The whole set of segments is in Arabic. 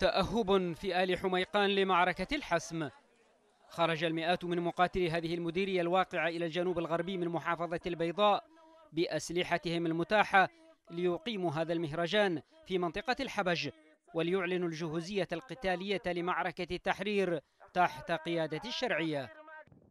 تأهب في آل حميقان لمعركة الحسم خرج المئات من مقاتلي هذه المديرية الواقعة إلى الجنوب الغربي من محافظة البيضاء بأسلحتهم المتاحة ليقيموا هذا المهرجان في منطقة الحبج وليعلنوا الجهوزية القتالية لمعركة التحرير تحت قيادة الشرعية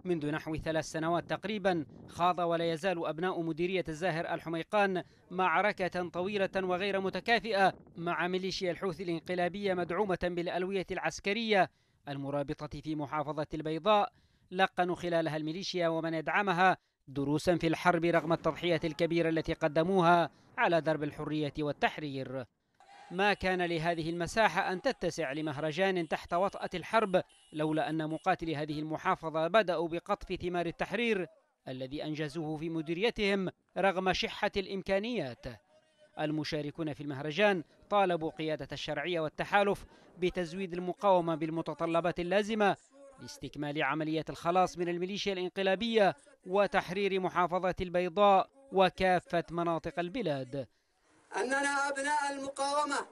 منذ نحو ثلاث سنوات تقريبا خاض ولا يزال أبناء مديرية الزاهر الحميقان معركة طويلة وغير متكافئة مع ميليشيا الحوثي الانقلابية مدعومة بالألوية العسكرية المرابطة في محافظة البيضاء لقنوا خلالها الميليشيا ومن يدعمها دروسا في الحرب رغم التضحية الكبيرة التي قدموها على درب الحرية والتحرير ما كان لهذه المساحة أن تتسع لمهرجان تحت وطأة الحرب لولا أن مقاتلي هذه المحافظة بدأوا بقطف ثمار التحرير الذي أنجزوه في مديريتهم رغم شحة الإمكانيات المشاركون في المهرجان طالبوا قيادة الشرعية والتحالف بتزويد المقاومة بالمتطلبات اللازمة لاستكمال عملية الخلاص من الميليشيا الانقلابية وتحرير محافظة البيضاء وكافة مناطق البلاد أننا أبناء المقاومة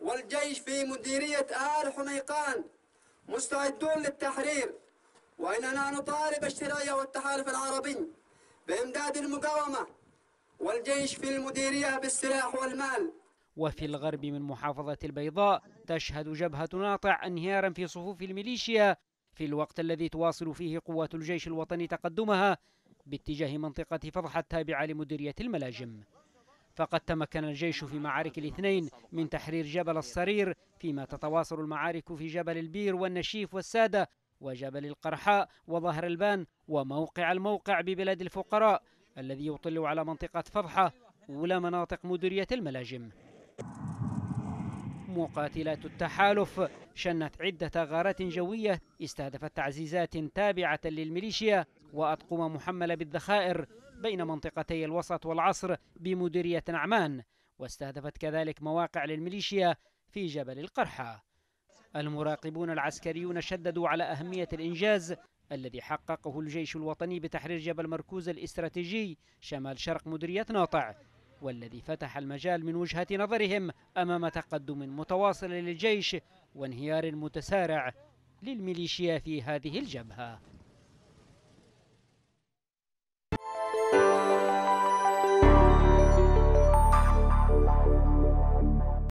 والجيش في مديرية آل حميقان مستعدون للتحرير وإننا نطالب الشرعية والتحالف العربي بإمداد المقاومة والجيش في المديرية بالسلاح والمال وفي الغرب من محافظة البيضاء تشهد جبهة ناطع انهيارا في صفوف الميليشيا في الوقت الذي تواصل فيه قوات الجيش الوطني تقدمها باتجاه منطقة فضحة التابعة لمديرية الملاجم فقد تمكن الجيش في معارك الاثنين من تحرير جبل الصرير فيما تتواصل المعارك في جبل البير والنشيف والسادة وجبل القرحاء وظهر البان وموقع الموقع ببلاد الفقراء الذي يطل على منطقة فضحة أولى مناطق مديرية الملاجم مقاتلات التحالف شنت عدة غارات جوية استهدفت تعزيزات تابعة للميليشيا وأطقم محملة بالذخائر بين منطقتي الوسط والعصر بمديرية نعمان واستهدفت كذلك مواقع للميليشيا في جبل القرحة المراقبون العسكريون شددوا على أهمية الإنجاز الذي حققه الجيش الوطني بتحرير جبل مركوز الاستراتيجي شمال شرق مديرية ناطع والذي فتح المجال من وجهة نظرهم أمام تقدم متواصل للجيش وانهيار متسارع للميليشيا في هذه الجبهة